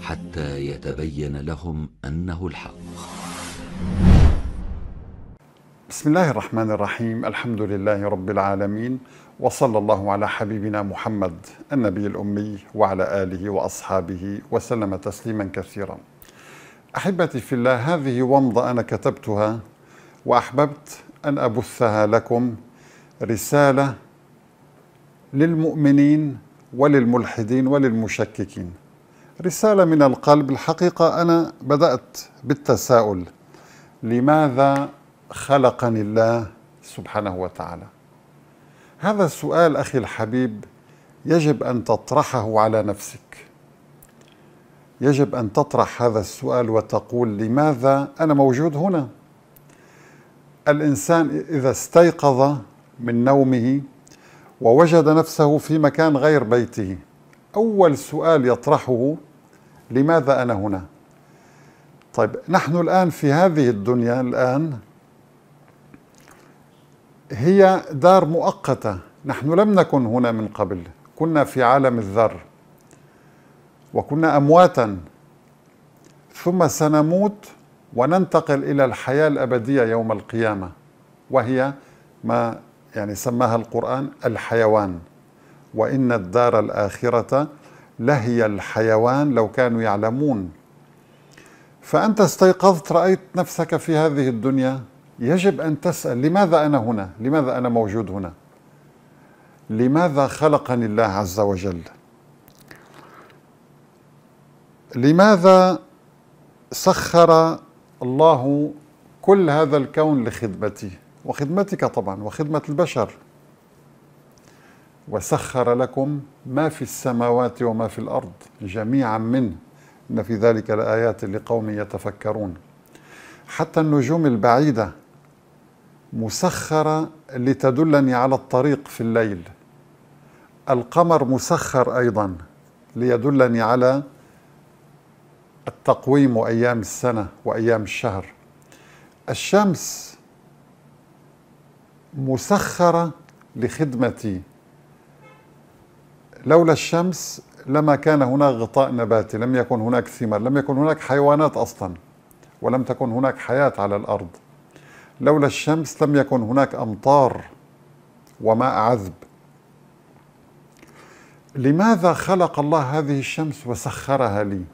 حتى يتبين لهم انه الحق بسم الله الرحمن الرحيم الحمد لله رب العالمين وصلى الله على حبيبنا محمد النبي الامي وعلى اله واصحابه وسلم تسليما كثيرا احبتي في الله هذه ومضه انا كتبتها واحببت ان ابثها لكم رساله للمؤمنين وللملحدين وللمشككين رسالة من القلب الحقيقة أنا بدأت بالتساؤل لماذا خلقني الله سبحانه وتعالى هذا السؤال أخي الحبيب يجب أن تطرحه على نفسك يجب أن تطرح هذا السؤال وتقول لماذا أنا موجود هنا الإنسان إذا استيقظ من نومه ووجد نفسه في مكان غير بيته أول سؤال يطرحه لماذا أنا هنا طيب نحن الآن في هذه الدنيا الآن هي دار مؤقتة نحن لم نكن هنا من قبل كنا في عالم الذر وكنا أمواتا ثم سنموت وننتقل إلى الحياة الأبدية يوم القيامة وهي ما يعني سماها القرآن الحيوان وإن الدار الآخرة لهي الحيوان لو كانوا يعلمون فأنت استيقظت رأيت نفسك في هذه الدنيا يجب أن تسأل لماذا أنا هنا لماذا أنا موجود هنا لماذا خلقني الله عز وجل لماذا سخر الله كل هذا الكون لخدمتي وخدمتك طبعا وخدمة البشر وسخر لكم ما في السماوات وما في الارض جميعا منه ان في ذلك لايات لقوم يتفكرون حتى النجوم البعيده مسخره لتدلني على الطريق في الليل القمر مسخر ايضا ليدلني على التقويم وايام السنه وايام الشهر الشمس مسخره لخدمتي لولا الشمس لما كان هناك غطاء نباتي لم يكن هناك ثمار لم يكن هناك حيوانات أصلا ولم تكن هناك حياة على الأرض لولا الشمس لم يكن هناك أمطار وماء عذب لماذا خلق الله هذه الشمس وسخرها لي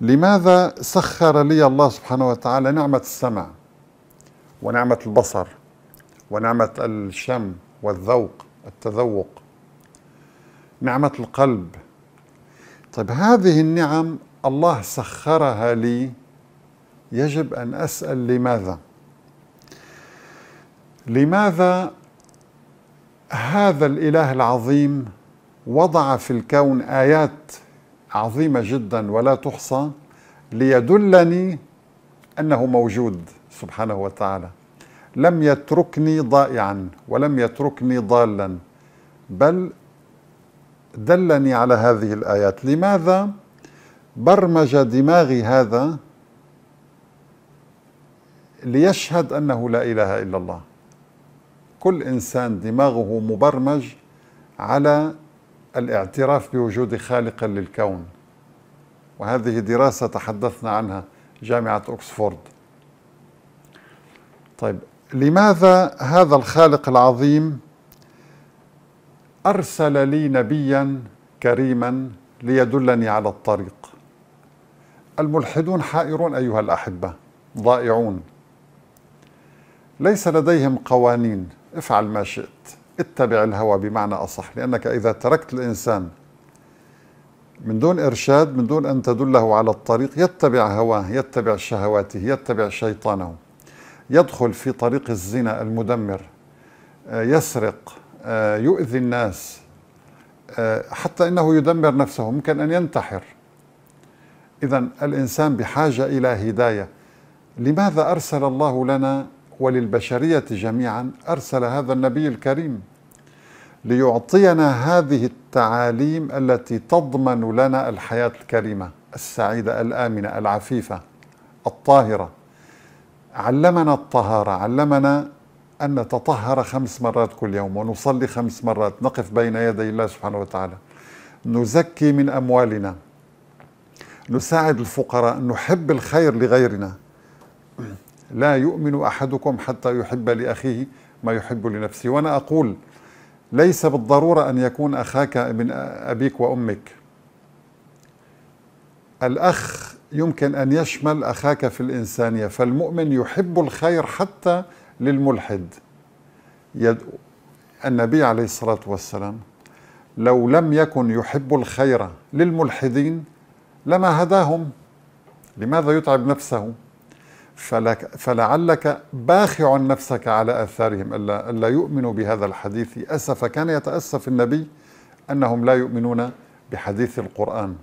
لماذا سخر لي الله سبحانه وتعالى نعمة السمع ونعمة البصر ونعمة الشم والذوق التذوق نعمة القلب طيب هذه النعم الله سخرها لي يجب أن أسأل لماذا لماذا هذا الإله العظيم وضع في الكون آيات عظيمة جدا ولا تحصى ليدلني أنه موجود سبحانه وتعالى لم يتركني ضائعا ولم يتركني ضالا بل دلني على هذه الآيات لماذا برمج دماغي هذا ليشهد أنه لا إله إلا الله كل إنسان دماغه مبرمج على الاعتراف بوجود خالق للكون وهذه دراسة تحدثنا عنها جامعة أكسفورد طيب لماذا هذا الخالق العظيم ارسل لي نبيا كريما ليدلني على الطريق الملحدون حائرون ايها الاحبه ضائعون ليس لديهم قوانين افعل ما شئت اتبع الهوى بمعنى اصح لانك اذا تركت الانسان من دون ارشاد من دون ان تدله على الطريق يتبع هواه يتبع شهواته يتبع شيطانه يدخل في طريق الزنا المدمر آه، يسرق آه، يؤذي الناس آه، حتى انه يدمر نفسه ممكن ان ينتحر اذا الانسان بحاجه الى هدايه لماذا ارسل الله لنا وللبشريه جميعا ارسل هذا النبي الكريم ليعطينا هذه التعاليم التي تضمن لنا الحياه الكريمه السعيده الامنه العفيفه الطاهره علمنا الطهاره علمنا أن نتطهر خمس مرات كل يوم ونصلي خمس مرات نقف بين يدي الله سبحانه وتعالى نزكي من أموالنا نساعد الفقراء نحب الخير لغيرنا لا يؤمن أحدكم حتى يحب لأخيه ما يحب لنفسه وأنا أقول ليس بالضرورة أن يكون أخاك من أبيك وأمك الأخ يمكن أن يشمل أخاك في الإنسانية فالمؤمن يحب الخير حتى للملحد يد... النبي عليه الصلاة والسلام لو لم يكن يحب الخير للملحدين لما هداهم لماذا يتعب نفسه فلك فلعلك باخع نفسك على اثارهم الا الا يؤمنوا بهذا الحديث أسف كان يتاسف النبي انهم لا يؤمنون بحديث القران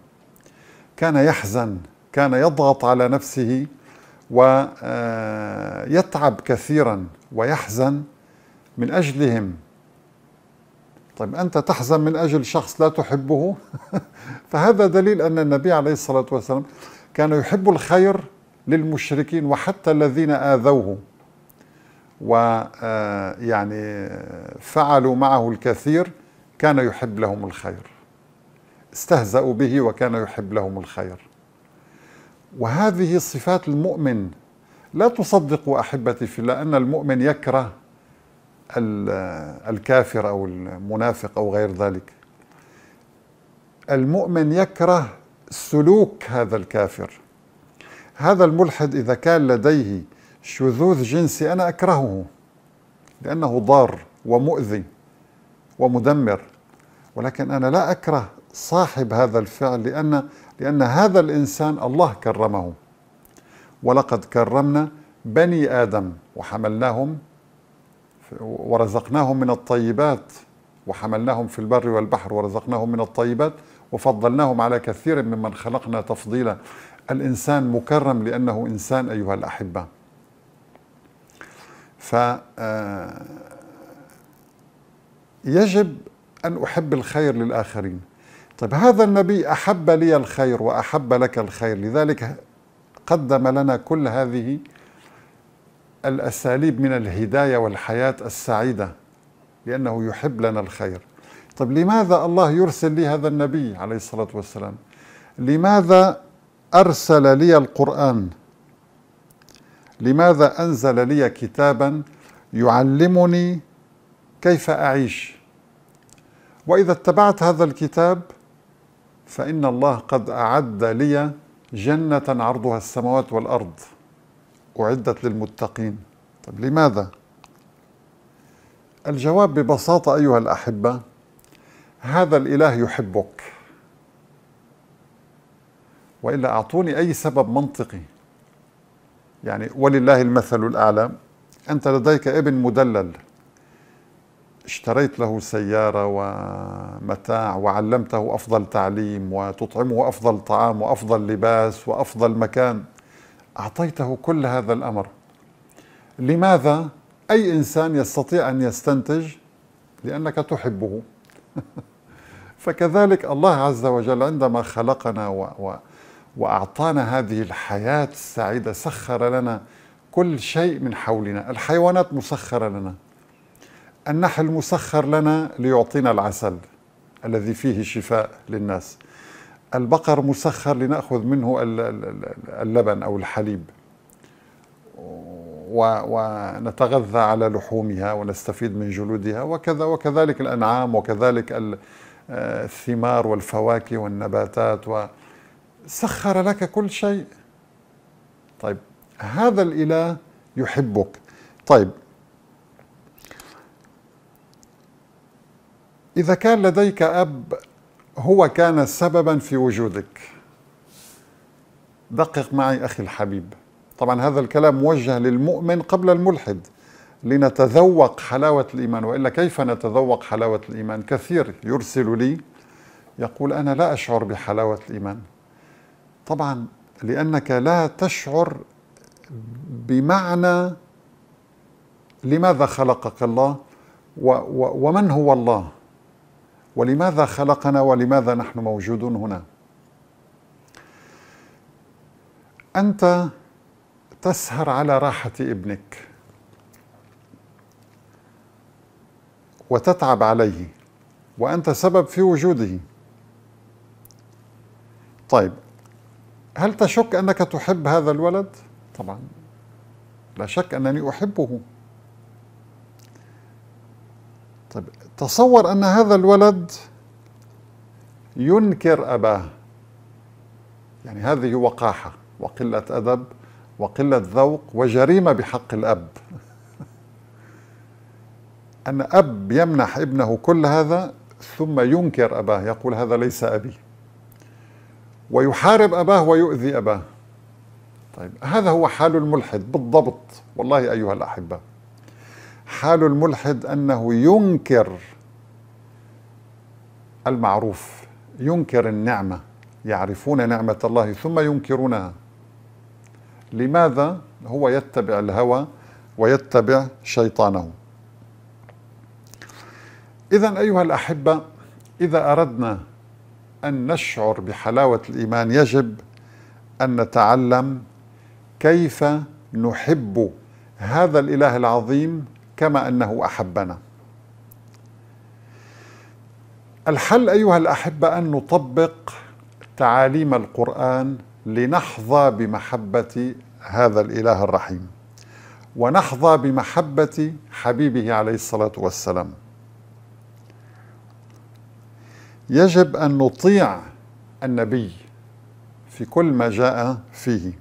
كان يحزن كان يضغط على نفسه ويتعب كثيرا ويحزن من أجلهم طيب أنت تحزن من أجل شخص لا تحبه فهذا دليل أن النبي عليه الصلاة والسلام كان يحب الخير للمشركين وحتى الذين آذوه ويعني آه، فعلوا معه الكثير كان يحب لهم الخير استهزأوا به وكان يحب لهم الخير وهذه صفات المؤمن لا تصدقوا احبتي في الله ان المؤمن يكره الكافر او المنافق او غير ذلك المؤمن يكره سلوك هذا الكافر هذا الملحد اذا كان لديه شذوذ جنسي انا اكرهه لانه ضار ومؤذي ومدمر ولكن انا لا اكره صاحب هذا الفعل لان لأن هذا الإنسان الله كرمه ولقد كرمنا بني آدم وحملناهم ورزقناهم من الطيبات وحملناهم في البر والبحر ورزقناهم من الطيبات وفضلناهم على كثير ممن خلقنا تفضيلا الإنسان مكرم لأنه إنسان أيها الأحبة ف آه، يجب أن أحب الخير للآخرين طيب هذا النبي أحب لي الخير وأحب لك الخير لذلك قدم لنا كل هذه الأساليب من الهداية والحياة السعيدة لأنه يحب لنا الخير طيب لماذا الله يرسل لي هذا النبي عليه الصلاة والسلام لماذا أرسل لي القرآن لماذا أنزل لي كتابا يعلمني كيف أعيش وإذا اتبعت هذا الكتاب فإن الله قد أعد لي جنة عرضها السماوات والأرض أعدت للمتقين طيب لماذا؟ الجواب ببساطة أيها الأحبة هذا الإله يحبك وإلا أعطوني أي سبب منطقي يعني ولله المثل الأعلى أنت لديك ابن مدلل اشتريت له سيارة ومتاع وعلمته أفضل تعليم وتطعمه أفضل طعام وأفضل لباس وأفضل مكان أعطيته كل هذا الأمر لماذا أي إنسان يستطيع أن يستنتج لأنك تحبه فكذلك الله عز وجل عندما خلقنا و و وأعطانا هذه الحياة السعيدة سخر لنا كل شيء من حولنا الحيوانات مسخرة لنا النحل مسخر لنا ليعطينا العسل الذي فيه شفاء للناس البقر مسخر لنأخذ منه اللبن أو الحليب ونتغذى على لحومها ونستفيد من جلودها وكذا وكذلك الأنعام وكذلك آه، الثمار والفواكه والنباتات وسخر لك كل شيء طيب هذا الإله يحبك طيب إذا كان لديك أب هو كان سببا في وجودك دقق معي أخي الحبيب طبعا هذا الكلام موجه للمؤمن قبل الملحد لنتذوق حلاوة الإيمان وإلا كيف نتذوق حلاوة الإيمان كثير يرسل لي يقول أنا لا أشعر بحلاوة الإيمان طبعا لأنك لا تشعر بمعنى لماذا خلقك الله ومن هو الله ولماذا خلقنا ولماذا نحن موجودون هنا انت تسهر على راحه ابنك وتتعب عليه وانت سبب في وجوده طيب هل تشك انك تحب هذا الولد طبعا لا شك انني احبه طيب تصور أن هذا الولد ينكر أباه يعني هذه وقاحة وقلة أدب وقلة ذوق وجريمة بحق الأب أن أب يمنح ابنه كل هذا ثم ينكر أباه يقول هذا ليس أبي ويحارب أباه ويؤذي أباه طيب هذا هو حال الملحد بالضبط والله أيها الأحبة حال الملحد أنه ينكر المعروف ينكر النعمة يعرفون نعمة الله ثم ينكرونها لماذا هو يتبع الهوى ويتبع شيطانه إذا أيها الأحبة إذا أردنا أن نشعر بحلاوة الإيمان يجب أن نتعلم كيف نحب هذا الإله العظيم كما انه احبنا الحل ايها الاحبه ان نطبق تعاليم القران لنحظى بمحبه هذا الاله الرحيم ونحظى بمحبه حبيبه عليه الصلاه والسلام يجب ان نطيع النبي في كل ما جاء فيه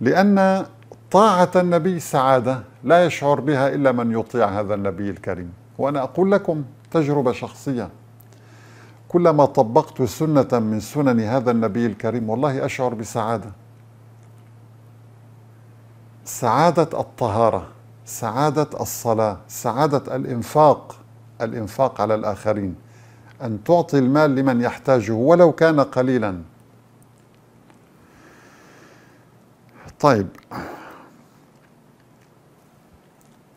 لان طاعة النبي سعادة لا يشعر بها إلا من يطيع هذا النبي الكريم وأنا أقول لكم تجربة شخصية كلما طبقت سنة من سنن هذا النبي الكريم والله أشعر بسعادة سعادة الطهارة سعادة الصلاة سعادة الإنفاق الإنفاق على الآخرين أن تعطي المال لمن يحتاجه ولو كان قليلا طيب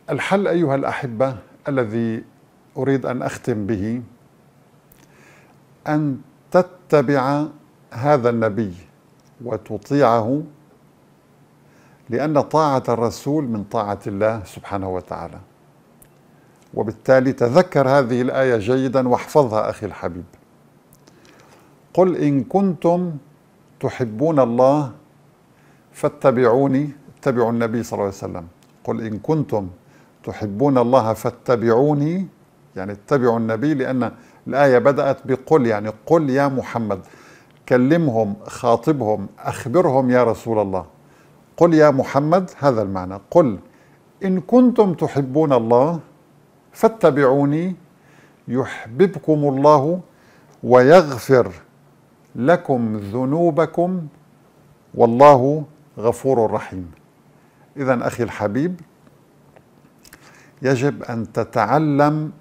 الحل أيها الأحبة الذي أريد أن أختم به أن تتبع هذا النبي وتطيعه لأن طاعة الرسول من طاعة الله سبحانه وتعالى وبالتالي تذكر هذه الآية جيدا واحفظها أخي الحبيب قل إن كنتم تحبون الله فاتبعوني اتبعوا النبي صلى الله عليه وسلم قل إن كنتم تحبون الله فاتبعوني يعني اتبعوا النبي لأن الآية بدأت بقل يعني قل يا محمد كلمهم خاطبهم أخبرهم يا رسول الله قل يا محمد هذا المعنى قل إن كنتم تحبون الله فاتبعوني يحببكم الله ويغفر لكم ذنوبكم والله غفور رحيم إذا أخي الحبيب يجب أن تتعلم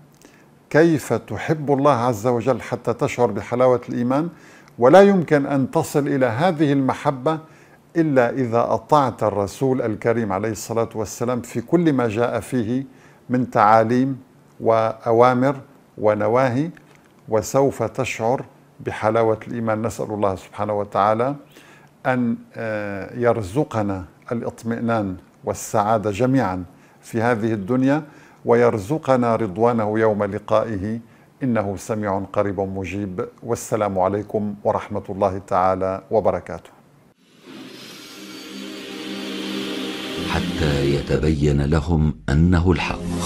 كيف تحب الله عز وجل حتى تشعر بحلاوة الإيمان ولا يمكن أن تصل إلى هذه المحبة إلا إذا أطعت الرسول الكريم عليه الصلاة والسلام في كل ما جاء فيه من تعاليم وأوامر ونواهي وسوف تشعر بحلاوة الإيمان نسأل الله سبحانه وتعالى أن آه، يرزقنا الاطمئنان والسعادة جميعاً في هذه الدنيا ويرزقنا رضوانه يوم لقائه انه سميع قريب مجيب والسلام عليكم ورحمه الله تعالى وبركاته. حتى يتبين لهم انه الحق.